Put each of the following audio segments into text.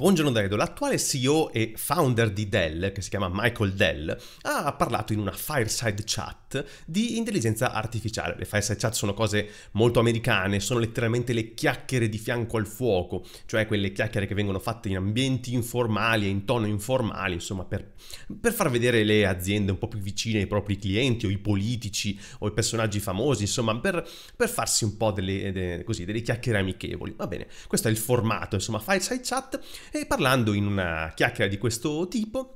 Buongiorno Daedo, l'attuale CEO e founder di Dell, che si chiama Michael Dell, ha parlato in una fireside chat di intelligenza artificiale. Le fireside chat sono cose molto americane, sono letteralmente le chiacchiere di fianco al fuoco, cioè quelle chiacchiere che vengono fatte in ambienti informali e in tono informale, insomma, per, per far vedere le aziende un po' più vicine ai propri clienti o i politici o i personaggi famosi, insomma, per, per farsi un po' delle, de, così, delle chiacchiere amichevoli. Va bene, questo è il formato, insomma, fireside chat e parlando in una chiacchiera di questo tipo,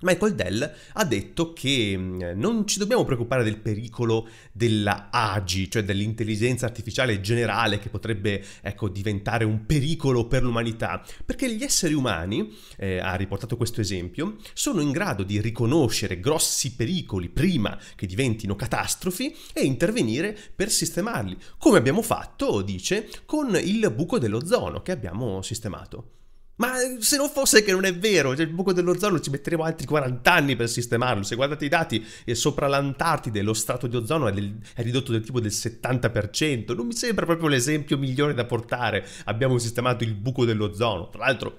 Michael Dell ha detto che mm, non ci dobbiamo preoccupare del pericolo della AGI, cioè dell'intelligenza artificiale generale che potrebbe ecco, diventare un pericolo per l'umanità, perché gli esseri umani, eh, ha riportato questo esempio, sono in grado di riconoscere grossi pericoli prima che diventino catastrofi e intervenire per sistemarli, come abbiamo fatto, dice, con il buco dell'ozono che abbiamo sistemato. Ma se non fosse che non è vero, cioè il buco dell'ozono ci metteremo altri 40 anni per sistemarlo. Se guardate i dati, eh, sopra l'Antartide lo strato di ozono è, del, è, ridotto del tipo del 70%. Non mi sembra proprio l'esempio migliore da portare. Abbiamo sistemato il buco dell'ozono. Tra l'altro,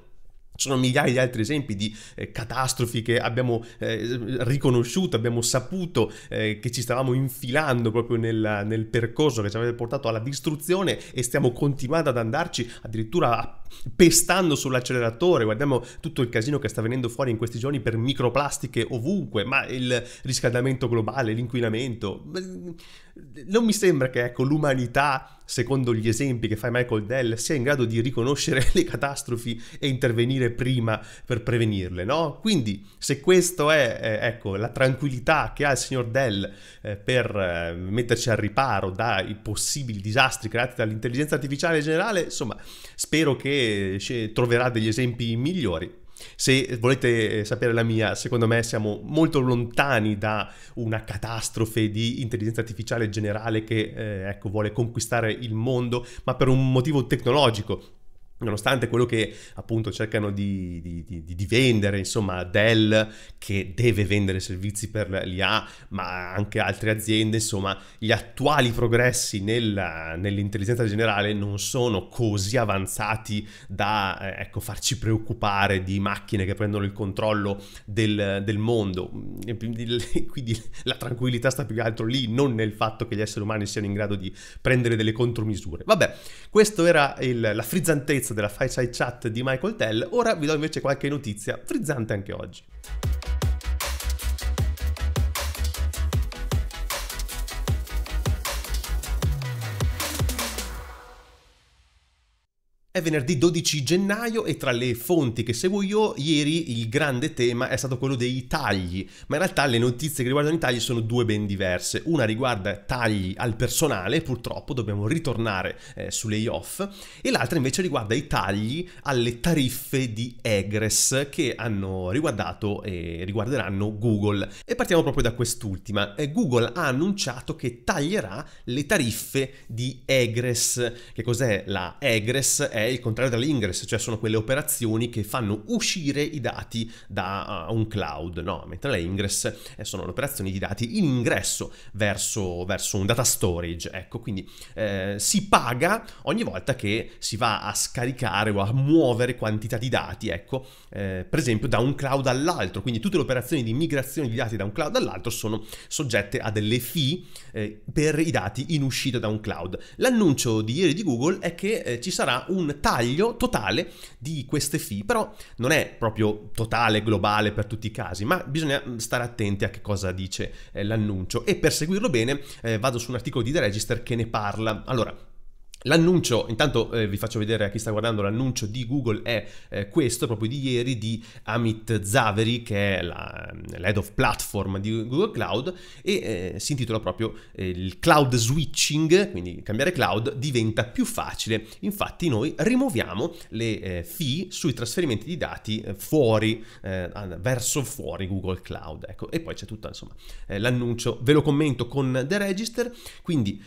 ci sono migliaia di altri esempi di eh, catastrofi che abbiamo eh, riconosciuto, abbiamo saputo eh, che ci stavamo infilando proprio nel, nel percorso che ci avrebbe portato alla distruzione e stiamo continuando ad andarci addirittura a pestando sull'acceleratore, guardiamo tutto il casino che sta venendo fuori in questi giorni per microplastiche ovunque, ma il riscaldamento globale, l'inquinamento, mm, non mi sembra che ecco, l'umanità, secondo gli esempi che fa Michael Dell, sia in grado di riconoscere le catastrofi e intervenire prima per prevenirle, no? Quindi se questa è eh, ecco, la tranquillità che ha il signor Dell eh, per eh, metterci al riparo dai possibili disastri creati dall'intelligenza artificiale in generale, insomma spero che troverà degli esempi migliori. Se volete eh, sapere la mia, secondo me siamo molto lontani da una catastrofe di intelligenza artificiale generale che eh, ecco, vuole conquistare il mondo, ma per un motivo tecnologico nonostante quello che appunto cercano di, di, di, di, vendere, insomma Dell che deve vendere servizi per l'IA, ma anche altre aziende, insomma gli attuali progressi nella, nell'intelligenza generale non sono così avanzati da eh, ecco, farci preoccupare di macchine che prendono il controllo del, del mondo. E quindi la tranquillità sta più che altro lì, non nel fatto che gli esseri umani siano in grado di prendere delle contromisure. Vabbè, questa era il, la frizzantezza della Fireside Chat di Michael Tell, ora vi do invece qualche notizia frizzante anche oggi. venerdì 12 gennaio e tra le fonti che seguo io, ieri il grande tema è stato quello dei tagli, ma in realtà le notizie che riguardano i tagli sono due ben diverse. Una riguarda tagli al personale, purtroppo dobbiamo ritornare eh, su layoff, e l'altra invece riguarda i tagli alle tariffe di Egres che hanno riguardato e riguarderanno Google. E partiamo proprio da quest'ultima. Eh, Google ha annunciato che taglierà le tariffe di Egres. Che cos'è la Egres? È il contrario dell'ingress, cioè sono quelle operazioni che fanno uscire i dati da uh, un cloud, no? mentre le ingress eh, sono le operazioni di dati in ingresso verso, verso un data storage. Ecco, quindi eh, si paga ogni volta che si va a scaricare o a muovere quantità di dati, ecco, eh, per esempio da un cloud all'altro. Quindi tutte le operazioni di migrazione di dati da un cloud all'altro sono soggette a delle fee eh, per i dati in uscita da un cloud. L'annuncio di ieri di Google è che eh, ci sarà un taglio totale di queste fee, però non è proprio totale, globale per tutti i casi, ma bisogna mm, stare attenti a che cosa dice eh, l'annuncio e per seguirlo bene eh, vado su un articolo di The Register che ne parla. Allora, L'annuncio, intanto eh, vi faccio vedere a chi sta guardando, l'annuncio di Google è eh, questo, proprio di ieri, di Amit Zaveri, che è la, mm, l'head of platform di Google Cloud, e eh, si intitola proprio eh, il cloud switching, quindi cambiare cloud diventa più facile. Infatti noi rimuoviamo le eh, fee sui trasferimenti di dati eh, fuori, verso fuori Google Cloud. Ecco, e poi c'è tutto insomma, l'annuncio. Ve lo commento con The Register, quindi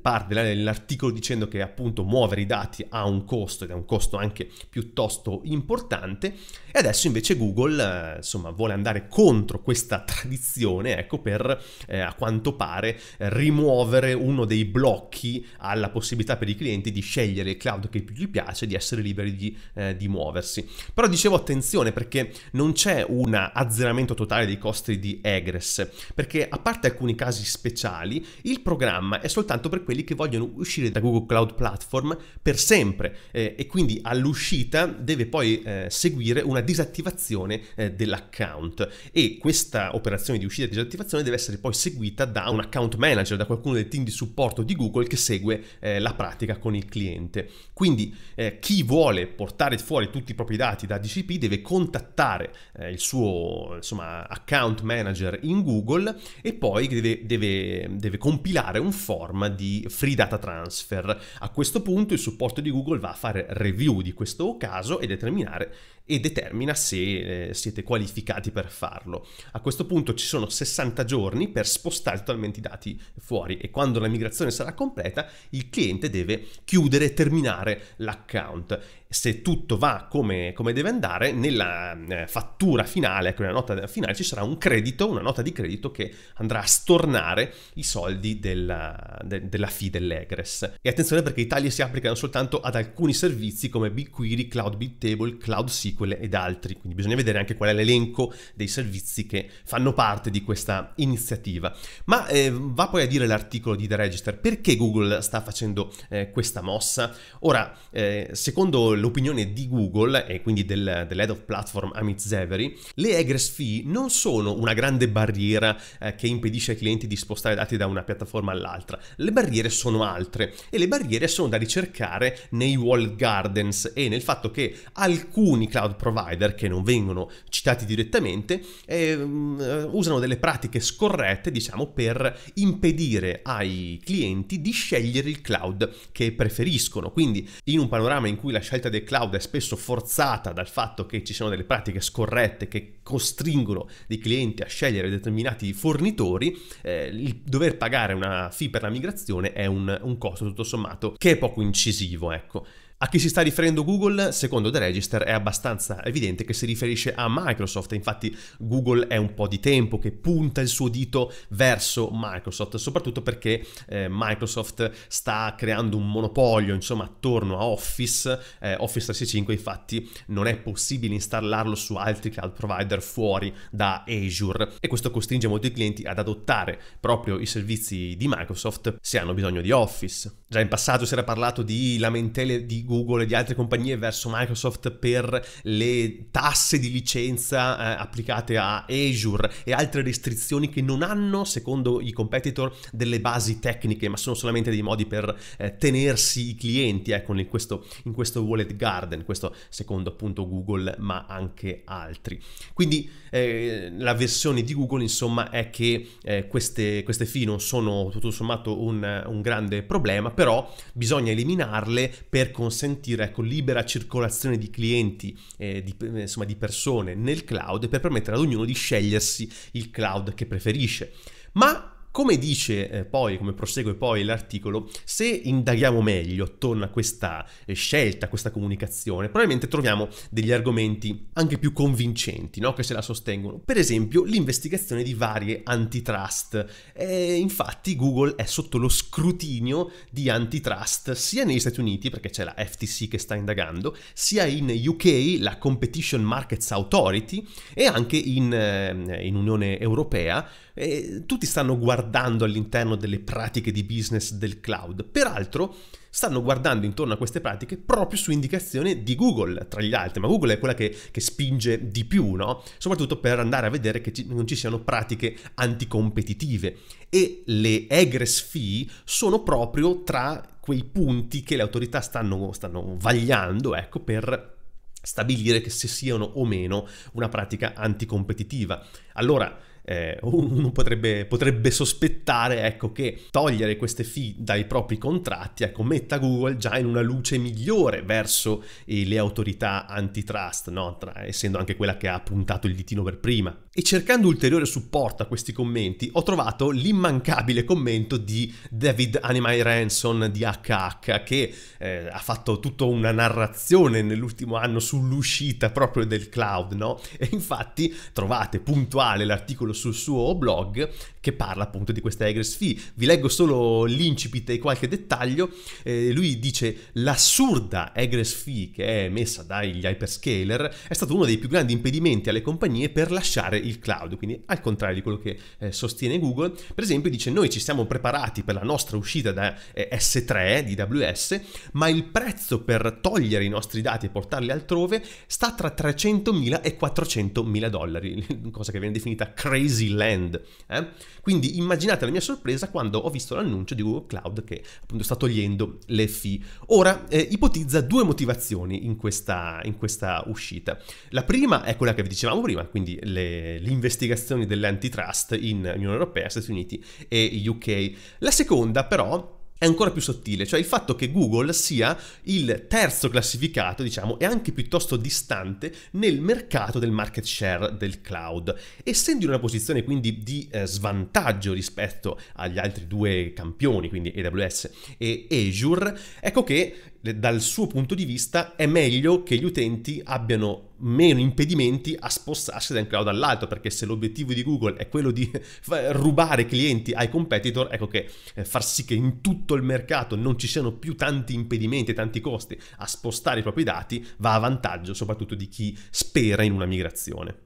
parte l'articolo dicendo sapendo che appunto muovere i dati ha un costo ed è un costo anche piuttosto importante e adesso invece Google eh, insomma vuole andare contro questa tradizione ecco per eh, a quanto pare rimuovere uno dei blocchi alla possibilità per i clienti di scegliere il cloud che più gli piace di essere liberi di, eh, di muoversi però dicevo attenzione perché non c'è un azzeramento totale dei costi di Egress perché a parte alcuni casi speciali il programma è soltanto per quelli che vogliono uscire da Google Cloud cloud platform per sempre eh, e quindi all'uscita deve poi eh, seguire una disattivazione eh, dell'account e questa operazione di uscita e disattivazione deve essere poi seguita da un account manager, da qualcuno del team di supporto di Google che segue eh, la pratica con il cliente. Quindi eh, chi vuole portare fuori tutti i propri dati da DCP deve contattare eh, il suo insomma, account manager in Google e poi deve, deve, deve compilare un form di free data transfer a questo punto il supporto di Google va a fare review di questo caso e determinare e determina se eh, siete qualificati per farlo. A questo punto ci sono 60 giorni per spostare totalmente i dati fuori e quando la migrazione sarà completa il cliente deve chiudere e terminare l'account. Se tutto va come, come deve andare, nella eh, fattura finale, ecco, nella nota finale ci sarà un credito, una nota di credito che andrà a stornare i soldi della, de, della fee dell'Egres. E attenzione perché i tagli si applicano soltanto ad alcuni servizi come BigQuery, Cloud Big Cloud SQL SQL ed altri, quindi bisogna vedere anche qual è l'elenco dei servizi che fanno parte di questa iniziativa. Ma eh, va poi a dire l'articolo di The Register perché Google sta facendo eh, questa mossa. Ora, eh, secondo l'opinione di Google e quindi del, dell'head of platform Amit Zeveri, le egress fee non sono una grande barriera eh, che impedisce ai clienti di spostare dati da una piattaforma all'altra. Le barriere sono altre e le barriere sono da ricercare nei wall gardens e nel fatto che alcuni cloud cloud provider che non vengono citati direttamente eh, usano delle pratiche scorrette, diciamo, per impedire ai clienti di scegliere il cloud che preferiscono. Quindi, in un panorama in cui la scelta del cloud è spesso forzata dal fatto che ci sono delle pratiche scorrette che costringono i clienti a scegliere determinati fornitori, eh, il dover pagare una fee per la migrazione è un, un costo tutto sommato che è poco incisivo, ecco. A chi si sta riferendo Google, secondo The Register, è abbastanza evidente che si riferisce a Microsoft. Infatti Google è un po' di tempo che punta il suo dito verso Microsoft, soprattutto perché eh, Microsoft sta creando un monopolio, insomma, attorno a Office. Eh, Office 365 infatti non è possibile installarlo su altri cloud provider fuori da Azure e questo costringe molti clienti ad adottare proprio i servizi di Microsoft se hanno bisogno di Office. Già in passato si era parlato di lamentele di Google Google e di altre compagnie verso Microsoft per le tasse di licenza eh, applicate a Azure e altre restrizioni che non hanno, secondo i competitor, delle basi tecniche, ma sono solamente dei modi per eh, tenersi i clienti, ecco, in questo, in questo Wallet Garden, questo secondo appunto Google, ma anche altri. Quindi eh, la versione di Google, insomma, è che eh, queste, queste fee non sono tutto sommato un, un grande problema, però bisogna eliminarle per conseguire consentire ecco, libera circolazione di clienti, eh, di, eh, insomma, di persone nel cloud per permettere ad ognuno di scegliersi il cloud che preferisce. Ma come dice eh, poi, come prosegue poi l'articolo, se indaghiamo meglio attorno a questa eh, scelta, a questa comunicazione, probabilmente troviamo degli argomenti anche più convincenti no? che se la sostengono. Per esempio l'investigazione di varie antitrust. E infatti Google è sotto lo scrutinio di antitrust sia negli Stati Uniti, perché c'è la FTC che sta indagando, sia in UK, la Competition Markets Authority, e anche in, eh, in Unione Europea eh, tutti stanno guardando all'interno delle pratiche di business del cloud. Peraltro stanno guardando intorno a queste pratiche proprio su indicazione di Google, tra gli altri, ma Google è quella che, che spinge di più, no? Soprattutto per andare a vedere che ci, non ci siano pratiche anticompetitive. E le egress fee sono proprio tra quei punti che le autorità stanno, stanno vagliando, ecco, per stabilire che se siano o meno una pratica anticompetitiva. Allora, eh, uno potrebbe, potrebbe sospettare ecco, che togliere queste fee dai propri contratti ecco, metta Google già in una luce migliore verso eh, le autorità antitrust, no? Tra, essendo anche quella che ha puntato il ditino per prima. E cercando ulteriore supporto a questi commenti, ho trovato l'immancabile commento di David Animai Ranson di HH, che eh, ha fatto tutta una narrazione nell'ultimo anno sull'uscita proprio del cloud, no? E infatti trovate puntuale l'articolo sul suo blog che parla appunto di questa egress fee. Vi leggo solo l'incipit e qualche dettaglio. Eh, lui dice l'assurda egress fee che è emessa dagli hyperscaler è stato uno dei più grandi impedimenti alle compagnie per lasciare il cloud, quindi al contrario di quello che eh, sostiene Google, per esempio dice noi ci siamo preparati per la nostra uscita da eh, S3 di AWS, ma il prezzo per togliere i nostri dati e portarli altrove sta tra 300.000 e 400.000 dollari, cosa che viene definita crazy land. Eh? Quindi immaginate la mia sorpresa quando ho visto l'annuncio di Google Cloud che appunto sta togliendo le fee. Ora eh, ipotizza due motivazioni in questa, in questa uscita. La prima è quella che vi dicevamo prima, quindi le, le investigazioni dell'antitrust in Unione Europea, Stati Uniti e UK. La seconda però è ancora più sottile, cioè il fatto che Google sia il terzo classificato, diciamo, e anche piuttosto distante nel mercato del market share del cloud. Essendo in una posizione quindi di eh, svantaggio rispetto agli altri due campioni, quindi AWS e Azure, ecco che dal suo punto di vista è meglio che gli utenti abbiano meno impedimenti a spostarsi da un cloud all'altro, perché se l'obiettivo di Google è quello di rubare clienti ai competitor, ecco che eh, far sì che in tutto il mercato non ci siano più tanti impedimenti e tanti costi a spostare i propri dati va a vantaggio soprattutto di chi spera in una migrazione.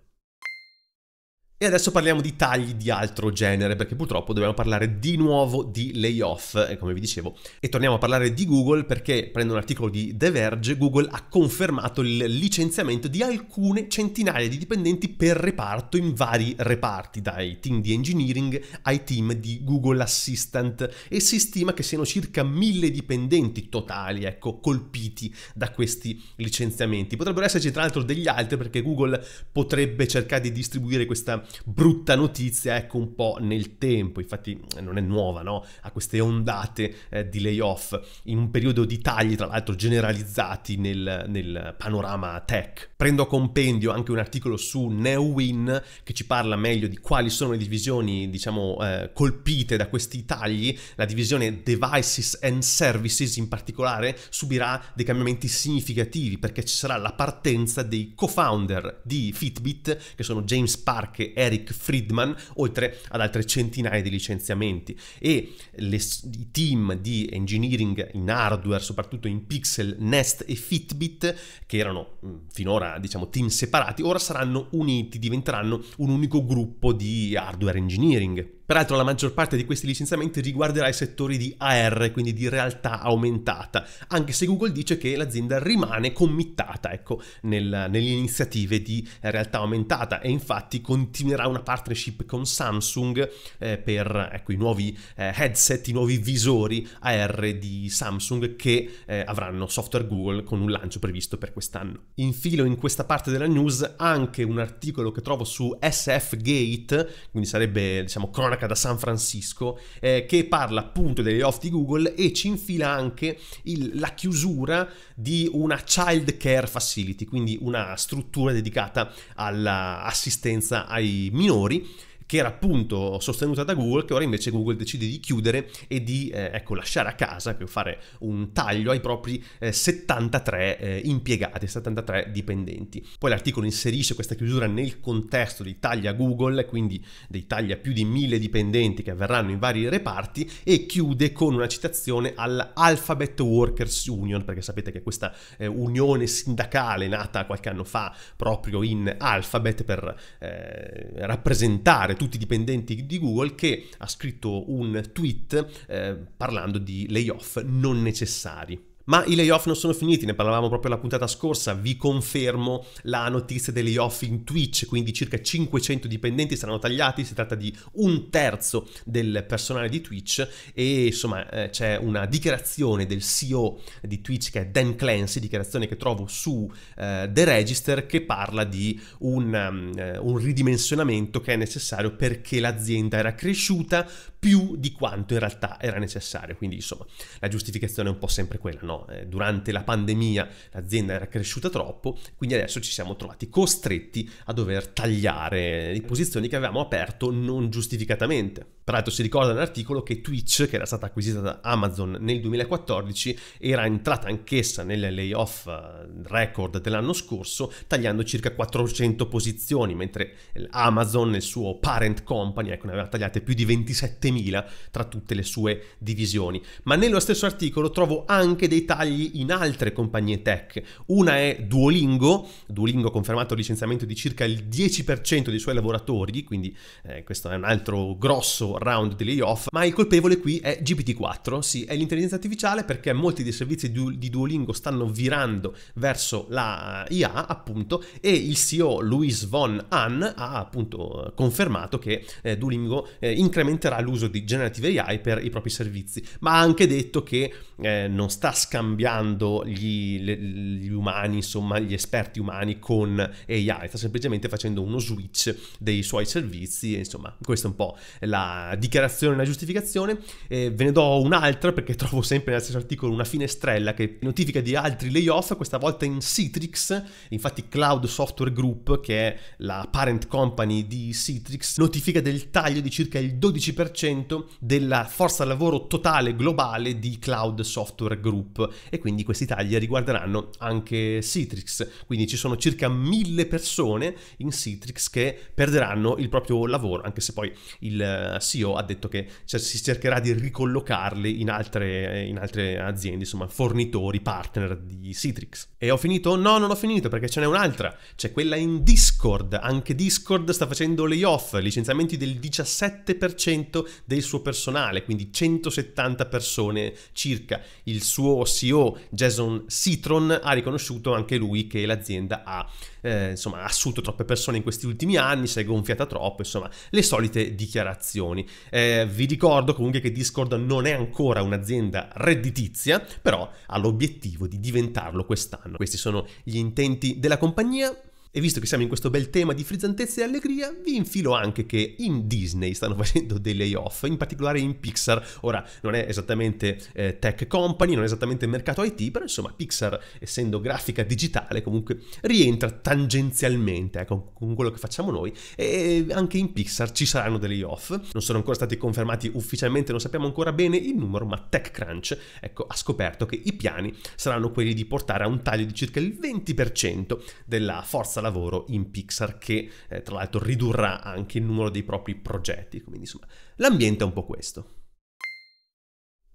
E adesso parliamo di tagli di altro genere, perché purtroppo dobbiamo parlare di nuovo di layoff, eh, come vi dicevo. E torniamo a parlare di Google perché, prendo un articolo di The Verge, Google ha confermato il licenziamento di alcune centinaia di dipendenti per reparto in vari reparti, dai team di engineering ai team di Google Assistant, e si stima che siano circa mille dipendenti totali, ecco, colpiti da questi licenziamenti. Potrebbero esserci tra l'altro degli altri perché Google potrebbe cercare di distribuire questa brutta notizia, ecco, un po' nel tempo, infatti eh, non è nuova, no? A queste ondate eh, di layoff in un periodo di tagli, tra l'altro generalizzati nel, nel panorama tech. Prendo a compendio anche un articolo su Neowin che ci parla meglio di quali sono le divisioni, diciamo, eh, colpite da questi tagli. La divisione Devices and Services in particolare subirà dei cambiamenti significativi perché ci sarà la partenza dei co-founder di Fitbit, che sono James Park e Eric Friedman, oltre ad altre centinaia di licenziamenti. E le, i team di engineering in hardware, soprattutto in Pixel, Nest e Fitbit, che erano mm, finora diciamo team separati, ora saranno uniti, diventeranno un unico gruppo di hardware engineering. Peraltro la maggior parte di questi licenziamenti riguarderà i settori di AR, quindi di realtà aumentata, anche se Google dice che l'azienda rimane committata ecco, nel, nelle iniziative di realtà aumentata e infatti continuerà una partnership con Samsung eh, per ecco, i nuovi eh, headset, i nuovi visori AR di Samsung che eh, avranno software Google con un lancio previsto per quest'anno. Infilo in questa parte della news anche un articolo che trovo su SF Gate, quindi sarebbe diciamo cronaca marca da San Francisco eh, che parla appunto dei off di Google e ci infila anche il, la chiusura di una child care facility, quindi una struttura dedicata all'assistenza ai minori che era appunto sostenuta da Google, che ora invece Google decide di chiudere e di eh, ecco, lasciare a casa, fare un taglio ai propri eh, 73 eh, impiegati, 73 dipendenti. Poi l'articolo inserisce questa chiusura nel contesto dei tagli a Google, quindi dei tagli a più di mille dipendenti che avverranno in vari reparti e chiude con una citazione all'Alphabet Workers Union, perché sapete che questa eh, unione sindacale nata qualche anno fa proprio in Alphabet per eh, rappresentare tutti i dipendenti di Google che ha scritto un tweet eh, parlando di layoff non necessari. Ma i layoff non sono finiti, ne parlavamo proprio la puntata scorsa, vi confermo la notizia dei layoff in Twitch, quindi circa 500 dipendenti saranno tagliati, si tratta di un terzo del personale di Twitch e insomma eh, c'è una dichiarazione del CEO di Twitch che è Dan Clancy, dichiarazione che trovo su eh, The Register che parla di un, um, un ridimensionamento che è necessario perché l'azienda era cresciuta più di quanto in realtà era necessario, quindi insomma la giustificazione è un po' sempre quella, no? eh, durante la pandemia l'azienda era cresciuta troppo, quindi adesso ci siamo trovati costretti a dover tagliare le posizioni che avevamo aperto non giustificatamente. Tra l'altro si ricorda nell'articolo che Twitch, che era stata acquisita da Amazon nel 2014, era entrata anch'essa nel layoff eh, record dell'anno scorso, tagliando circa 400 posizioni, mentre Amazon, il suo parent company, ecco, ne aveva tagliate più di 27.000 tra tutte le sue divisioni. Ma nello stesso articolo trovo anche dei tagli in altre compagnie tech. Una è Duolingo, Duolingo ha confermato il licenziamento di circa il 10% dei suoi lavoratori, quindi eh, questo è un altro grosso round di layoff, ma il colpevole qui è GPT-4, sì, è l'intelligenza artificiale perché molti dei servizi di Duolingo stanno virando verso la IA, appunto, e il CEO Luis von Hahn ha appunto confermato che eh, Duolingo eh, incrementerà l'uso di generative AI per i propri servizi, ma ha anche detto che eh, non sta scambiando gli, le, gli umani, insomma, gli esperti umani con AI, sta semplicemente facendo uno switch dei suoi servizi, insomma, questa è un po' la una dichiarazione, una giustificazione, eh, ve ne do un'altra perché trovo sempre nel stesso articolo una finestrella che notifica di altri layoff, questa volta in Citrix, infatti Cloud Software Group, che è la parent company di Citrix, notifica del taglio di circa il 12% della forza lavoro totale globale di Cloud Software Group e quindi questi tagli riguarderanno anche Citrix, quindi ci sono circa mille persone in Citrix che perderanno il proprio lavoro, anche se poi il Citrix eh, CEO ha detto che cioè, si cercherà di ricollocarli in altre, in altre, aziende, insomma, fornitori, partner di Citrix. E ho finito? No, non ho finito perché ce n'è un'altra, c'è quella in Discord. Anche Discord sta facendo layoff, licenziamenti del 17% del suo personale, quindi 170 persone circa. Il suo CEO Jason Citron ha riconosciuto anche lui che l'azienda ha eh, insomma, assunto troppe persone in questi ultimi anni, si è gonfiata troppo, insomma, le solite dichiarazioni. Eh, vi ricordo comunque che Discord non è ancora un'azienda redditizia, però ha l'obiettivo di diventarlo quest'anno. Questi sono gli intenti della compagnia. E visto che siamo in questo bel tema di frizzantezza e allegria, vi infilo anche che in Disney stanno facendo dei layoff, in particolare in Pixar. Ora, non è esattamente eh, tech company, non è esattamente mercato IT, però insomma Pixar, essendo grafica digitale, comunque rientra tangenzialmente eh, con, con, quello che facciamo noi e anche in Pixar ci saranno dei layoff. Non sono ancora stati confermati ufficialmente, non sappiamo ancora bene il numero, ma TechCrunch ecco, ha scoperto che i piani saranno quelli di portare a un taglio di circa il 20% della forza forza lavoro in Pixar che eh, tra l'altro ridurrà anche il numero dei propri progetti. Quindi insomma l'ambiente è un po' questo.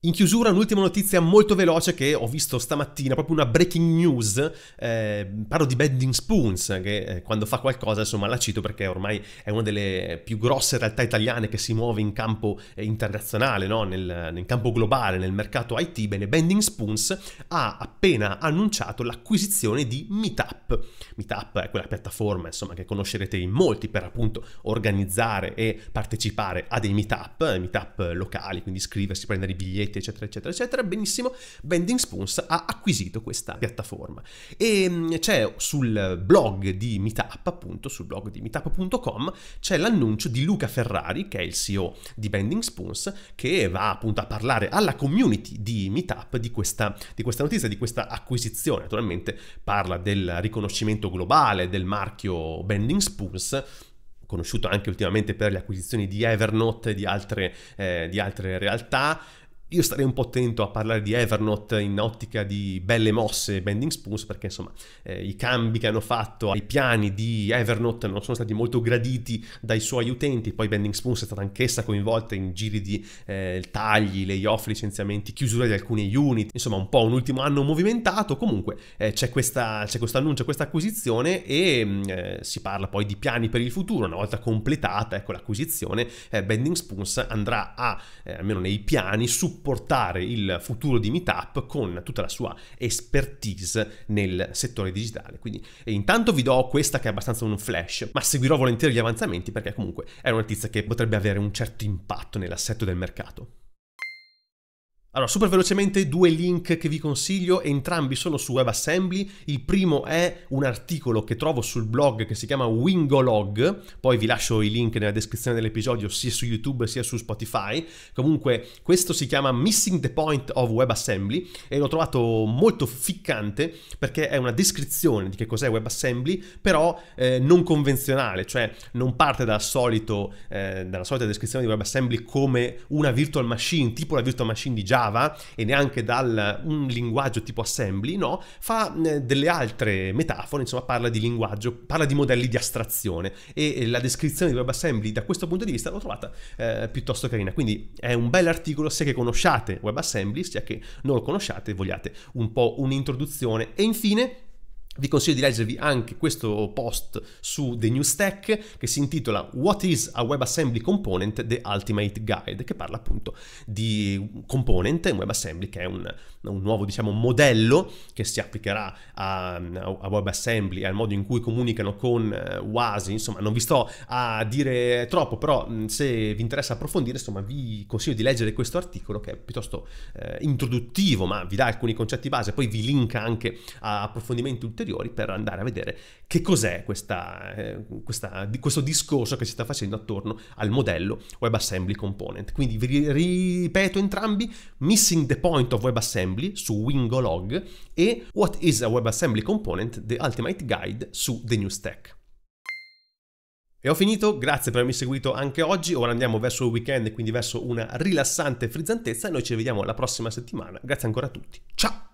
In chiusura un'ultima notizia molto veloce che ho visto stamattina, proprio una breaking news, eh, parlo di Bending Spoons, eh, che eh, quando fa qualcosa insomma la cito perché ormai è una delle più grosse realtà italiane che si muove in campo eh, internazionale, no? nel, nel, campo globale, nel mercato IT, bene, Bending Spoons ha appena annunciato l'acquisizione di Meetup. Meetup è quella piattaforma insomma, che conoscerete in molti per appunto organizzare e partecipare a dei meetup, meetup locali, quindi iscriversi, prendere i biglietti sacchetti, eccetera, eccetera, eccetera. Benissimo, Bending Spoons ha acquisito questa piattaforma. E ehm, c'è sul blog di Meetup, appunto, sul blog di meetup.com, c'è l'annuncio di Luca Ferrari, che è il CEO di Bending Spoons, che va appunto a parlare alla community di Meetup di questa, di questa notizia, di questa acquisizione. Naturalmente parla del riconoscimento globale del marchio Bending Spoons conosciuto anche ultimamente per le acquisizioni di Evernote e di, eh, di altre realtà, io starei un po' attento a parlare di Evernote in ottica di belle mosse Bending Spoons perché insomma eh, i cambi che hanno fatto ai piani di Evernote non sono stati molto graditi dai suoi utenti, poi Bending Spoons è stata anch'essa coinvolta in giri di eh, tagli, layoff, licenziamenti, chiusura di alcuni unit, insomma un po' un ultimo anno movimentato, comunque eh, c'è, questo annuncio, questa acquisizione e mm, eh, si parla poi di piani per il futuro, una volta completata ecco, l'acquisizione eh, Bending Spoons andrà a, eh, almeno nei piani, supportare supportare il futuro di Meetup con tutta la sua expertise nel settore digitale. Quindi intanto vi do questa che è abbastanza un flash, ma seguirò volentieri gli avanzamenti perché comunque è una notizia che potrebbe avere un certo impatto nell'assetto del mercato. Allora, super velocemente due link che vi consiglio, entrambi sono su WebAssembly. Il primo è un articolo che trovo sul blog che si chiama Wingolog, poi vi lascio i link nella descrizione dell'episodio sia su YouTube sia su Spotify. Comunque, questo si chiama Missing the Point of WebAssembly e l'ho trovato molto ficcante perché è una descrizione di che cos'è WebAssembly, però eh, non convenzionale, cioè non parte dal solito, eh, dalla solita descrizione di WebAssembly come una virtual machine, tipo la virtual machine di Java Java e neanche da un linguaggio tipo assembly, no, fa eh, delle altre metafore, insomma parla di linguaggio, parla di modelli di astrazione e la descrizione di WebAssembly da questo punto di vista l'ho trovata eh, piuttosto carina, quindi è un bel articolo sia che conosciate WebAssembly sia che non lo conosciate e vogliate un po' un'introduzione e infine vi consiglio di leggervi anche questo post su The New Stack che si intitola What is a WebAssembly Component? The Ultimate Guide, che parla appunto di component WebAssembly, che è un, un nuovo diciamo, modello che si applicherà a, a WebAssembly e al modo in cui comunicano con eh, WASI. Insomma, non vi sto a dire troppo, però se vi interessa approfondire, insomma, vi consiglio di leggere questo articolo che è piuttosto eh, introduttivo, ma vi dà alcuni concetti base, poi vi linka anche a approfondimenti ulteriori ulteriori per andare a vedere che cos'è questa, eh, questa, di questo discorso che si sta facendo attorno al modello WebAssembly Component. Quindi vi ripeto entrambi, Missing the Point of WebAssembly su Wingolog e What is a WebAssembly Component, The Ultimate Guide su The New Stack. E ho finito, grazie per avermi seguito anche oggi, ora andiamo verso il weekend, quindi verso una rilassante frizzantezza e noi ci vediamo la prossima settimana. Grazie ancora a tutti, ciao!